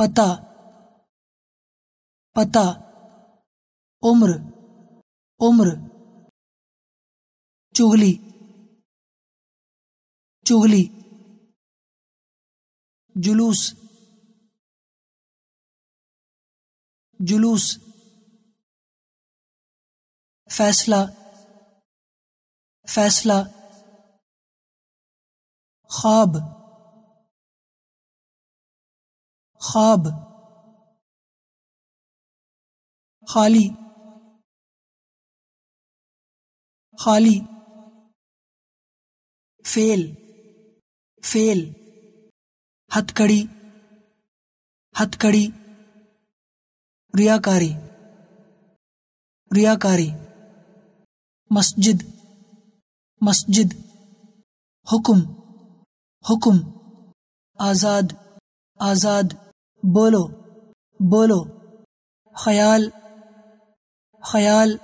पता पता उम्र उम्र चुगली चुगली जुलूस जुलूस फैसला फैसला ख्वाब खाब खाली खाली फेल फेल हथकड़ी हथकड़ी रियाकारी रियाकारी मस्जिद मस्जिद हुकुम हुकुम आज़ाद आज़ाद बोलो बोलो ख्याल ख्याल